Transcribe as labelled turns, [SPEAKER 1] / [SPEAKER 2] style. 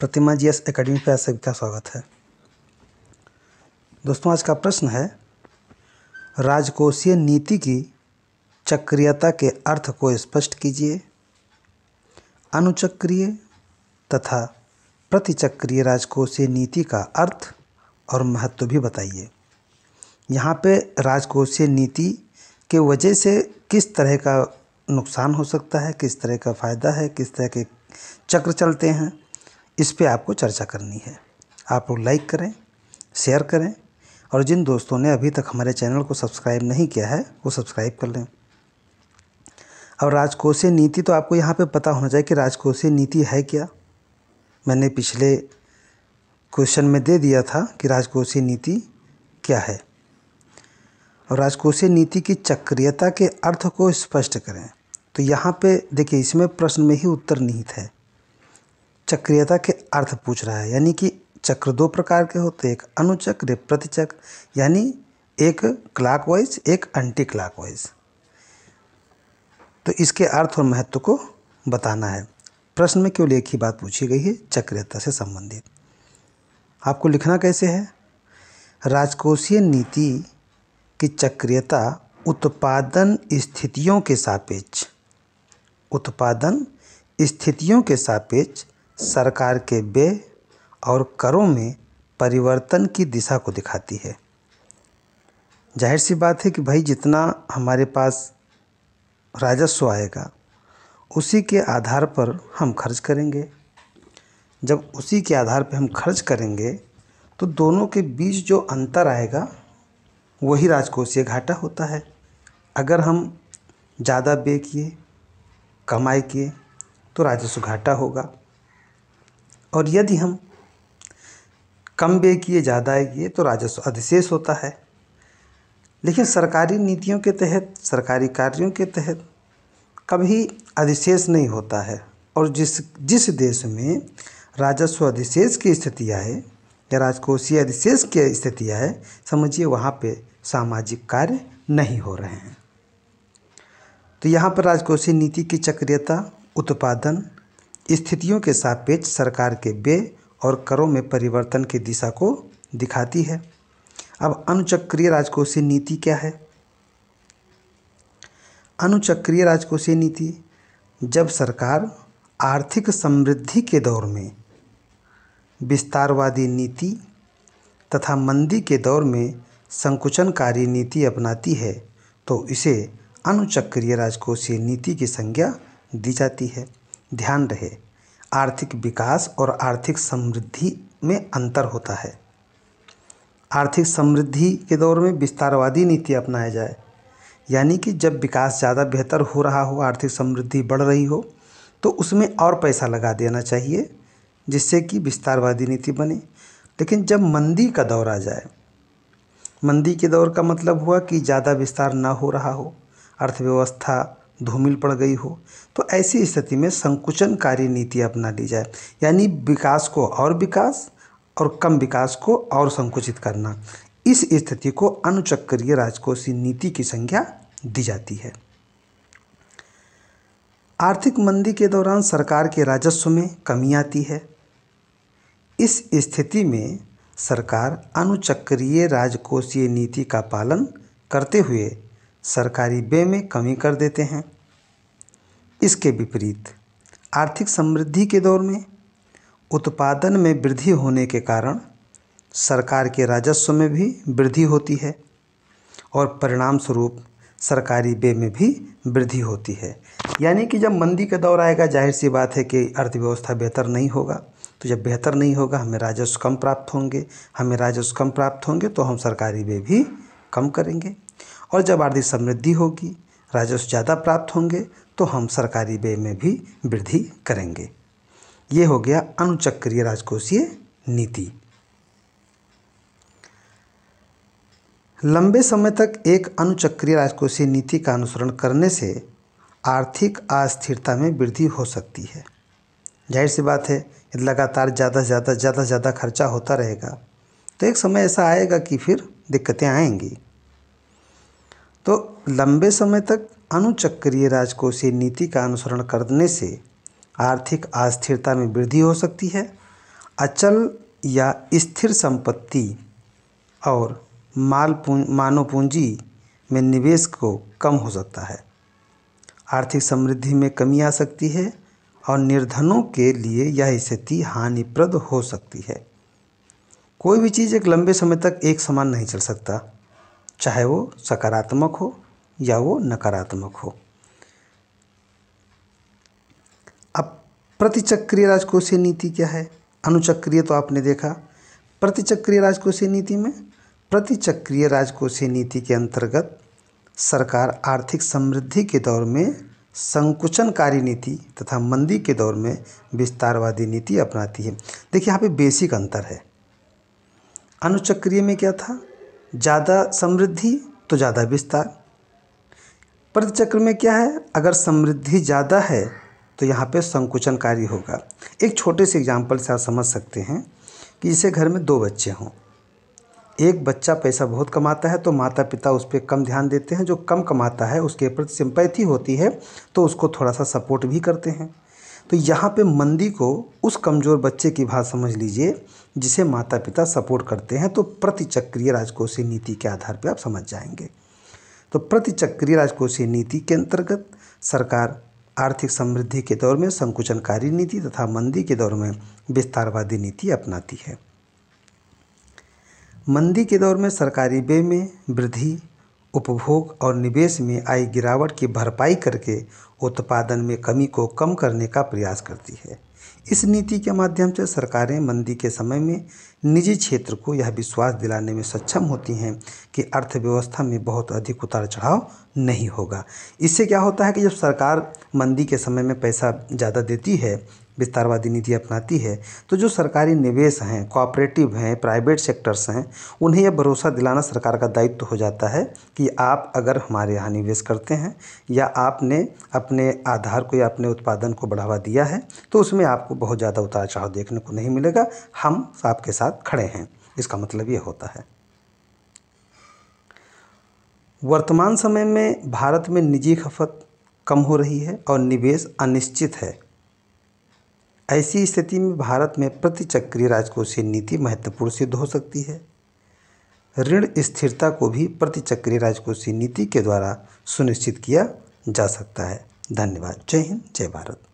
[SPEAKER 1] प्रतिमा G S academy पर सभी का स्वागत है दोस्तों आज का प्रश्न है राजकोषीय नीति की चक्रियता के अर्थ को स्पष्ट कीजिए अनुचक्रीय तथा प्रतिचक्रीय राजकोषीय नीति का अर्थ और महत्व भी बताइए यहाँ पे राजकोषीय नीति के वजह से किस तरह का नुकसान हो सकता है किस तरह का फ़ायदा है किस तरह के चक्र चलते हैं इस पर आपको चर्चा करनी है आप लोग लाइक करें शेयर करें और जिन दोस्तों ने अभी तक हमारे चैनल को सब्सक्राइब नहीं किया है वो सब्सक्राइब कर लें और राजकोषीय नीति तो आपको यहाँ पे पता होना चाहिए कि राजकोषीय नीति है क्या मैंने पिछले क्वेश्चन में दे दिया था कि राजकोषीय नीति क्या है और राजकोषीय नीति की चक्रियता के अर्थ को स्पष्ट करें तो यहाँ पे देखिए इसमें प्रश्न में ही उत्तर निहित है चक्रियता के अर्थ पूछ रहा है यानी कि चक्र दो प्रकार के होते हैं एक अनुचक्र प्रतिचक्र यानी एक क्लॉकवाइज एक एंटी क्लॉकवाइज तो इसके अर्थ और महत्व को बताना है प्रश्न में केवल एक ही बात पूछी गई है चक्रियता से संबंधित आपको लिखना कैसे है राजकोषीय नीति की चक्रियता उत्पादन स्थितियों के सापेक्ष उत्पादन स्थितियों के सापेक्ष सरकार के व्यय और करों में परिवर्तन की दिशा को दिखाती है जाहिर सी बात है कि भाई जितना हमारे पास राजस्व आएगा उसी के आधार पर हम खर्च करेंगे जब उसी के आधार पर हम खर्च करेंगे तो दोनों के बीच जो अंतर आएगा वही राजकोषीय घाटा होता है अगर हम ज़्यादा व्यय किए कमाई किए तो राजस्व घाटा होगा और यदि हम कम व्यय किए ज़्यादा आय किए तो राजस्व अधिशेष होता है लेकिन सरकारी नीतियों के तहत सरकारी कार्यों के तहत कभी अधिशेष नहीं होता है और जिस जिस देश में राजस्व अधिशेष की स्थिति आए या राजकोषीय अधिशेष की स्थिति आए समझिए वहाँ पे सामाजिक कार्य नहीं हो रहे हैं तो यहाँ पर राजकोषीय नीति की चक्रियता उत्पादन स्थितियों के सापेक्ष सरकार के व्यय और करों में परिवर्तन की दिशा को दिखाती है अब अनुचक्रीय राजकोषीय नीति क्या है अनुचक्रीय राजकोषीय नीति जब सरकार आर्थिक समृद्धि के दौर में विस्तारवादी नीति तथा मंदी के दौर में संकुचनकारी नीति अपनाती है तो इसे अनुचक्रीय राजकोषीय नीति की संज्ञा दी जाती है ध्यान रहे आर्थिक विकास और आर्थिक समृद्धि में अंतर होता है आर्थिक समृद्धि के दौर में विस्तारवादी नीति अपनाया जाए यानी कि जब विकास ज़्यादा बेहतर हो रहा हो आर्थिक समृद्धि बढ़ रही हो तो उसमें और पैसा लगा देना चाहिए जिससे कि विस्तारवादी नीति बने लेकिन जब मंदी का दौर आ जाए मंदी के दौर का मतलब हुआ कि ज़्यादा विस्तार ना हो रहा हो अर्थव्यवस्था धूमिल पड़ गई हो तो ऐसी स्थिति में संकुचनकारी नीति अपना ली जाए यानी विकास को और विकास और कम विकास को और संकुचित करना इस स्थिति को अनुचक्रीय राजकोषीय नीति की संज्ञा दी जाती है आर्थिक मंदी के दौरान सरकार के राजस्व में कमी आती है इस स्थिति में सरकार अनुचक्रीय राजकोषीय नीति का पालन करते हुए सरकारी व्यय में कमी कर देते हैं इसके विपरीत आर्थिक समृद्धि के दौर में उत्पादन में वृद्धि होने के कारण सरकार के राजस्व में भी वृद्धि होती है और परिणाम स्वरूप सरकारी व्यय में भी वृद्धि होती है यानी कि जब मंदी का दौर आएगा जाहिर सी बात है कि अर्थव्यवस्था बेहतर नहीं होगा तो जब बेहतर नहीं होगा हमें राजस्व कम प्राप्त होंगे हमें राजस्व कम प्राप्त होंगे तो हम सरकारी व्यय भी कम करेंगे और जब आर्थिक समृद्धि होगी राजस्व ज़्यादा प्राप्त होंगे तो हम सरकारी व्यय में भी वृद्धि करेंगे ये हो गया अनुचक्रीय राजकोषीय नीति लंबे समय तक एक अनुचक्रीय राजकोषीय नीति का अनुसरण करने से आर्थिक अस्थिरता में वृद्धि हो सकती है जाहिर सी बात है यदि लगातार ज़्यादा से ज़्यादा ज़्यादा ज़्यादा खर्चा होता रहेगा तो एक समय ऐसा आएगा कि फिर दिक्कतें आएंगी तो लंबे समय तक अनुचक्रीय राजकोषीय नीति का अनुसरण करने से आर्थिक अस्थिरता में वृद्धि हो सकती है अचल या स्थिर संपत्ति और माल पूं, मानव पूंजी में निवेश को कम हो सकता है आर्थिक समृद्धि में कमी आ सकती है और निर्धनों के लिए यह स्थिति हानिप्रद हो सकती है कोई भी चीज़ एक लंबे समय तक एक समान नहीं चल सकता चाहे वो सकारात्मक हो या वो नकारात्मक हो अब प्रतिचक्रिय राजकोषीय नीति क्या है अनुचक्रिय तो आपने देखा प्रतिचक्रीय राजकोषीय नीति में प्रतिचक्रिय राजकोषीय नीति के अंतर्गत सरकार आर्थिक समृद्धि के दौर में संकुचनकारी नीति तथा मंदी के दौर में विस्तारवादी नीति अपनाती है देखिए यहाँ पे बेसिक अंतर है अनुचक्रिय में क्या था ज़्यादा समृद्धि तो ज़्यादा विस्तार पर्द चक्र में क्या है अगर समृद्धि ज़्यादा है तो यहाँ पे संकुचन कार्य होगा एक छोटे से एग्जाम्पल से आप समझ सकते हैं कि इसे घर में दो बच्चे हों एक बच्चा पैसा बहुत कमाता है तो माता पिता उस पर कम ध्यान देते हैं जो कम कमाता है उसके प्रति सिंपैथी होती है तो उसको थोड़ा सा सपोर्ट भी करते हैं तो यहाँ पे मंदी को उस कमज़ोर बच्चे की बात समझ लीजिए जिसे माता पिता सपोर्ट करते हैं तो प्रतिचक्रिय राजकोषीय नीति के आधार पर आप समझ जाएंगे तो प्रतिचक्रिय राजकोषीय नीति के अंतर्गत सरकार आर्थिक समृद्धि के दौर में संकुचनकारी नीति तथा मंदी के दौर में विस्तारवादी नीति अपनाती है मंदी के दौर में सरकारी व्यय में वृद्धि उपभोग और निवेश में आई गिरावट की भरपाई करके उत्पादन में कमी को कम करने का प्रयास करती है इस नीति के माध्यम से सरकारें मंदी के समय में निजी क्षेत्र को यह विश्वास दिलाने में सक्षम होती हैं कि अर्थव्यवस्था में बहुत अधिक उतार चढ़ाव नहीं होगा इससे क्या होता है कि जब सरकार मंदी के समय में पैसा ज़्यादा देती है विस्तारवादी नीति अपनाती है तो जो सरकारी निवेश हैं कॉपरेटिव हैं प्राइवेट सेक्टर्स हैं उन्हें यह भरोसा दिलाना सरकार का दायित्व तो हो जाता है कि आप अगर हमारे यहाँ निवेश करते हैं या आपने अपने आधार को या अपने उत्पादन को बढ़ावा दिया है तो उसमें आपको बहुत ज़्यादा उतार चढ़ाव देखने को नहीं मिलेगा हम आपके साथ खड़े हैं इसका मतलब ये होता है वर्तमान समय में भारत में निजी खपत कम हो रही है और निवेश अनिश्चित है ऐसी स्थिति में भारत में प्रतिचक्रीय राजकोषीय नीति महत्वपूर्ण सिद्ध हो सकती है ऋण स्थिरता को भी प्रतिचक्रीय राजकोषीय नीति के द्वारा सुनिश्चित किया जा सकता है धन्यवाद जय हिंद जय भारत